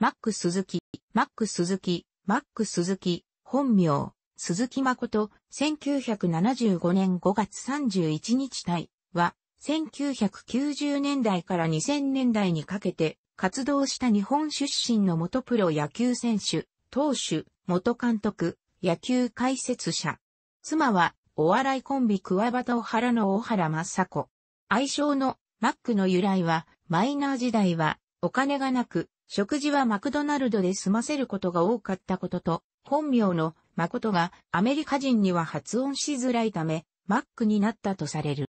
マック鈴木、マック鈴木、マック鈴木、本名、鈴木誠、1975年5月31日対は、1990年代から2000年代にかけて活動した日本出身の元プロ野球選手、投手、元監督、野球解説者。妻は、お笑いコンビ桑畑小原の大原雅子。愛称のマックの由来は、マイナー時代は、お金がなく、食事はマクドナルドで済ませることが多かったことと、本名の誠がアメリカ人には発音しづらいため、マックになったとされる。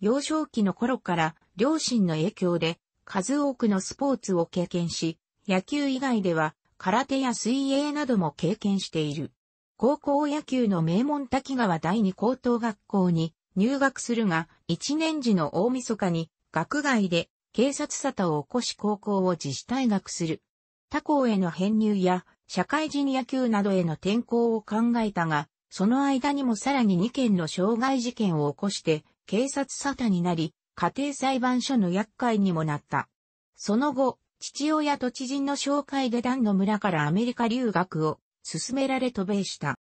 幼少期の頃から両親の影響で数多くのスポーツを経験し、野球以外では空手や水泳なども経験している。高校野球の名門滝川第二高等学校に入学するが、一年時の大晦日に学外で警察沙汰を起こし高校を自主退学する。他校への編入や、社会人野球などへの転校を考えたが、その間にもさらに2件の傷害事件を起こして、警察沙汰になり、家庭裁判所の厄介にもなった。その後、父親と知人の紹介で団の村からアメリカ留学を勧められ渡米した。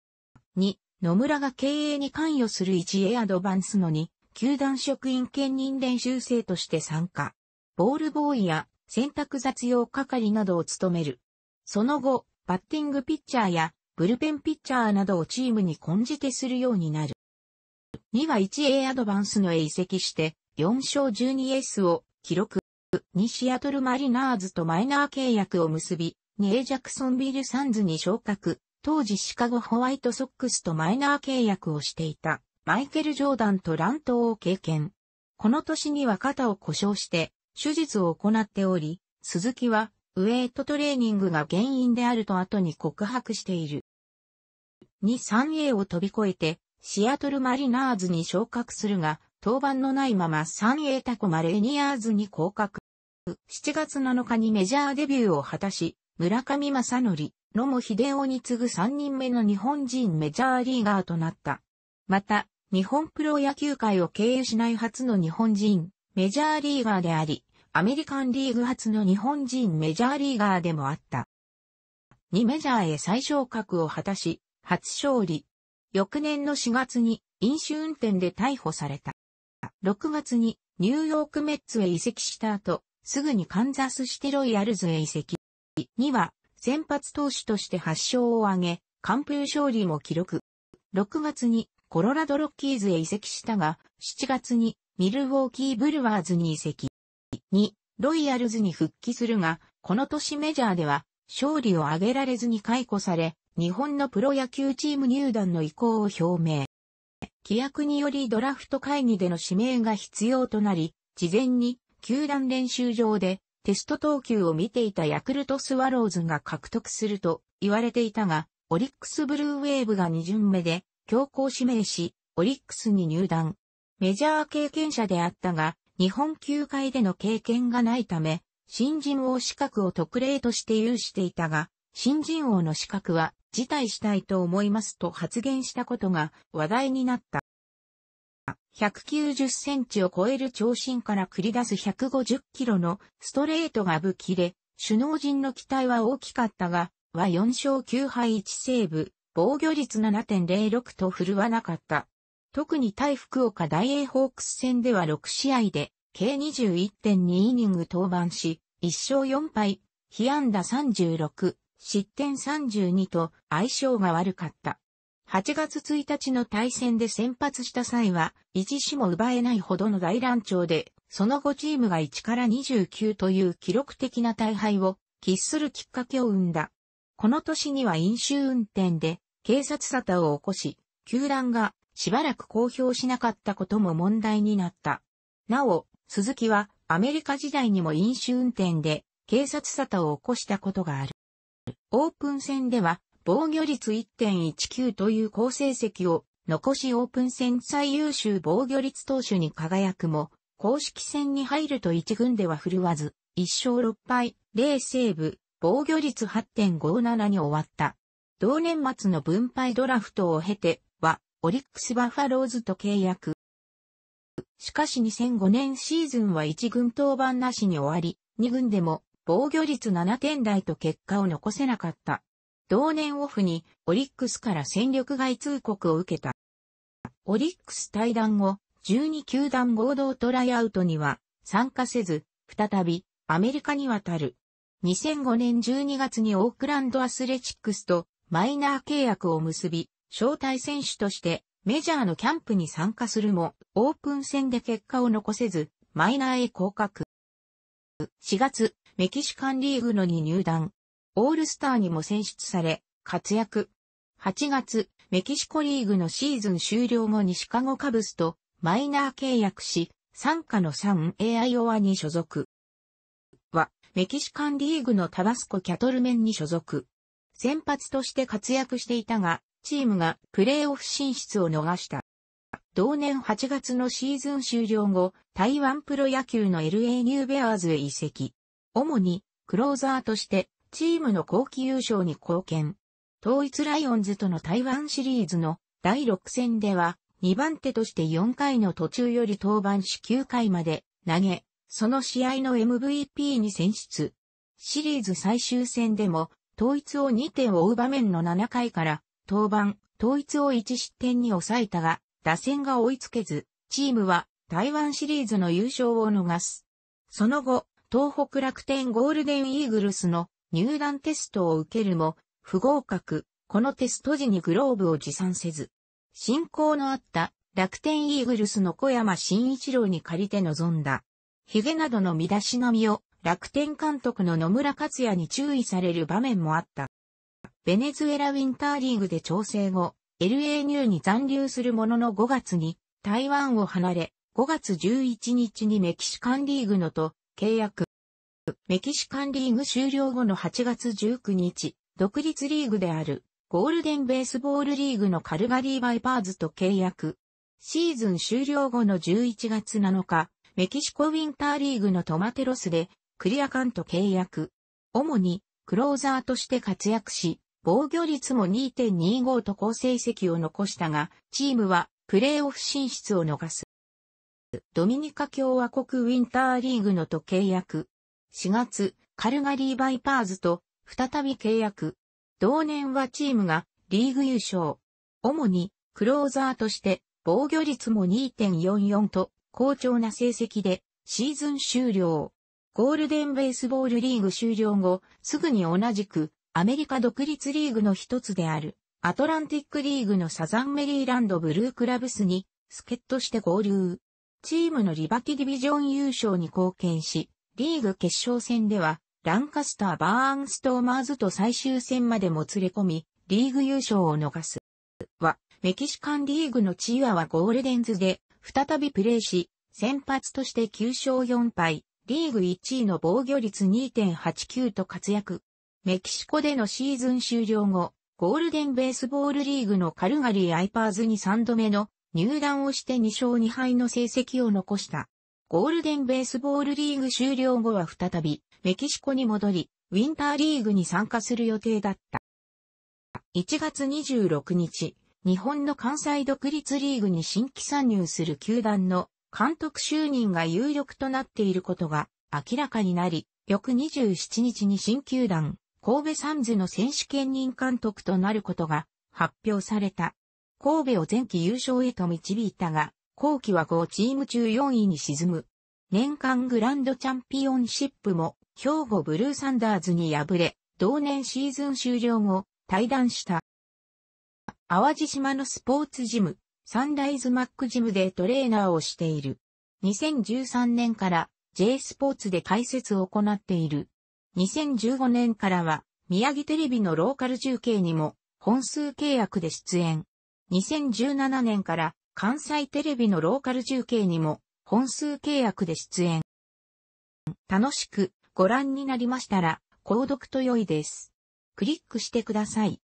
2、野村が経営に関与する一エアドバンスのに、球団職員兼任練習生として参加。ボールボーイや洗濯雑用係などを務める。その後、バッティングピッチャーやブルペンピッチャーなどをチームに根じてするようになる。2は 1A アドバンスのへ移籍して、4勝 12S を記録。2シアトルマリナーズとマイナー契約を結び、2A ジャクソンビルサンズに昇格。当時シカゴホワイトソックスとマイナー契約をしていた、マイケル・ジョーダンと乱闘を経験。この年には肩を故障して、手術を行っており、鈴木はウェイトトレーニングが原因であると後に告白している。2-3A を飛び越えて、シアトルマリナーズに昇格するが、登板のないまま 3A タコマレニアーズに降格。7月7日にメジャーデビューを果たし、村上正則、野茂秀夫に次ぐ3人目の日本人メジャーリーガーとなった。また、日本プロ野球界を経由しない初の日本人、メジャーリーガーであり、アメリカンリーグ初の日本人メジャーリーガーでもあった。2メジャーへ最昇格を果たし、初勝利。翌年の4月に飲酒運転で逮捕された。6月にニューヨークメッツへ移籍した後、すぐにカンザスシテロイヤルズへ移籍。2は、先発投手として8勝を挙げ、完封勝利も記録。6月にコロラドロッキーズへ移籍したが、7月にミルウォーキーブルワーズに移籍。2、ロイヤルズに復帰するが、この年メジャーでは勝利を挙げられずに解雇され、日本のプロ野球チーム入団の意向を表明。規約によりドラフト会議での指名が必要となり、事前に球団練習場でテスト投球を見ていたヤクルトスワローズが獲得すると言われていたが、オリックスブルーウェーブが2巡目で強行指名し、オリックスに入団。メジャー経験者であったが、日本球界での経験がないため、新人王資格を特例として有していたが、新人王の資格は辞退したいと思いますと発言したことが話題になった。190センチを超える長身から繰り出す150キロのストレートが武器で、首脳陣の期待は大きかったが、は4勝9敗1セーブ、防御率7.06と振るわなかった。特に対福岡大英ホークス戦では6試合で、計21.2イニング登板し、1勝4敗、被安打36、失点32と相性が悪かった。8月1日の対戦で先発した際は、一死も奪えないほどの大乱調で、その後チームが1から29という記録的な大敗を喫するきっかけを生んだ。この年には飲酒運転で警察沙汰を起こし、球団がしばらく公表しなかったことも問題になった。なお、鈴木はアメリカ時代にも飲酒運転で警察沙汰を起こしたことがある。オープン戦では防御率1.19という好成績を残しオープン戦最優秀防御率投手に輝くも、公式戦に入ると1軍では振るわず、1勝6敗、0セーブ、防御率8.57に終わった。同年末の分配ドラフトを経て、オリックスバファローズと契約。しかし2005年シーズンは1軍登板なしに終わり、2軍でも防御率7点台と結果を残せなかった。同年オフにオリックスから戦力外通告を受けた。オリックス対談後、12球団合同トライアウトには参加せず、再びアメリカに渡る。2005年12月にオークランドアスレチックスとマイナー契約を結び、招待選手としてメジャーのキャンプに参加するも、オープン戦で結果を残せず、マイナーへ降格。4月、メキシカンリーグのに入団。オールスターにも選出され、活躍。8月、メキシコリーグのシーズン終了後にシカゴカブスとマイナー契約し、参加の 3A アイオワに所属。は、メキシカンリーグのタバスコキャトルメンに所属。先発として活躍していたが、チームがプレーオフ進出を逃した。同年8月のシーズン終了後、台湾プロ野球の LA ニューベアーズへ移籍。主に、クローザーとして、チームの後期優勝に貢献。統一ライオンズとの台湾シリーズの第6戦では、2番手として4回の途中より登板し9回まで投げ、その試合の MVP に選出。シリーズ最終戦でも、統一を2点を追う場面の7回から登板、統一を1失点に抑えたが、打線が追いつけず、チームは台湾シリーズの優勝を逃す。その後、東北楽天ゴールデンイーグルスの入団テストを受けるも、不合格、このテスト時にグローブを持参せず、進行のあった楽天イーグルスの小山慎一郎に借りて臨んだ。ヒゲなどの身だしなみを楽天監督の野村克也に注意される場面もあった。ベネズエラウィンターリーグで調整後、LA ニューに残留するものの5月に台湾を離れ、5月11日にメキシカンリーグのと契約。メキシカンリーグ終了後の8月19日、独立リーグであるゴールデンベースボールリーグのカルガリーバイパーズと契約。シーズン終了後の11月7日、メキシコウィンターリーグのトマテロスでクリアカンと契約。主にクローザーとして活躍し、防御率も2.25と好成績を残したが、チームはプレーオフ進出を逃す。ドミニカ共和国ウィンターリーグのと契約。4月、カルガリーバイパーズと再び契約。同年はチームがリーグ優勝。主にクローザーとして防御率も2.44と好調な成績でシーズン終了。ゴールデンベースボールリーグ終了後、すぐに同じくアメリカ独立リーグの一つである、アトランティックリーグのサザンメリーランドブルークラブスに、助っトして合流。チームのリバティディビジョン優勝に貢献し、リーグ決勝戦では、ランカスター・バーン・ストーマーズと最終戦までもつれ込み、リーグ優勝を逃す。は、メキシカンリーグのチーワはゴールデンズで、再びプレーし、先発として9勝4敗、リーグ1位の防御率2.89と活躍。メキシコでのシーズン終了後、ゴールデンベースボールリーグのカルガリーアイパーズに3度目の入団をして2勝2敗の成績を残した。ゴールデンベースボールリーグ終了後は再びメキシコに戻り、ウィンターリーグに参加する予定だった。1月26日、日本の関西独立リーグに新規参入する球団の監督就任が有力となっていることが明らかになり、翌27日に新球団神戸サンズの選手兼任監督となることが発表された。神戸を前期優勝へと導いたが、後期は5チーム中4位に沈む。年間グランドチャンピオンシップも兵庫ブルーサンダーズに敗れ、同年シーズン終了後、退団した。淡路島のスポーツジム、サンライズマックジムでトレーナーをしている。2013年から J スポーツで解説を行っている。2015年からは、宮城テレビのローカル中継にも、本数契約で出演。2017年から、関西テレビのローカル中継にも、本数契約で出演。楽しくご覧になりましたら、購読と良いです。クリックしてください。